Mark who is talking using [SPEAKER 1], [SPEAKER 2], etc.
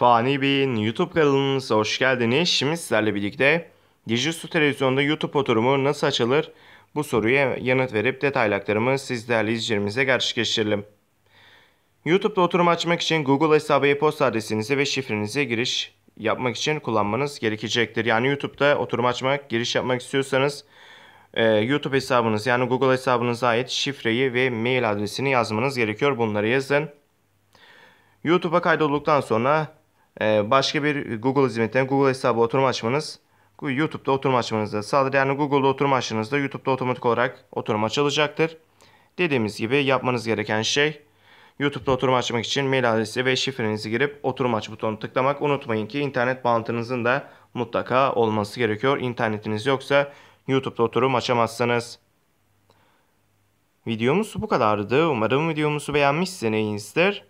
[SPEAKER 1] Fani Bey'in YouTube kanalınıza hoş geldiniz. Şimdi sizlerle birlikte Dijisu Televizyon'da YouTube oturumu nasıl açılır? Bu soruya yanıt verip detaylı aktarımı sizlerle izleyicilerimize gerçekleştirelim. YouTube'da oturum açmak için Google hesabı e-posta adresinizi ve şifrenize giriş yapmak için kullanmanız gerekecektir. Yani YouTube'da oturum açmak, giriş yapmak istiyorsanız e, YouTube hesabınız yani Google hesabınıza ait şifreyi ve mail adresini yazmanız gerekiyor. Bunları yazın. YouTube'a kaydolduktan sonra ee, başka bir Google hizmetinden Google hesabı oturum açmanız YouTube'da oturum açmanızda sağlar. Yani Google'da oturum açtığınızda YouTube'da otomatik olarak oturum açılacaktır. Dediğimiz gibi yapmanız gereken şey YouTube'da oturum açmak için mail adresi ve şifrenizi girip oturum aç butonu tıklamak. Unutmayın ki internet bağlantınızın da mutlaka olması gerekiyor. İnternetiniz yoksa YouTube'da oturum açamazsınız. Videomuz bu kadardı. Umarım videomuzu beğenmişsinizdir.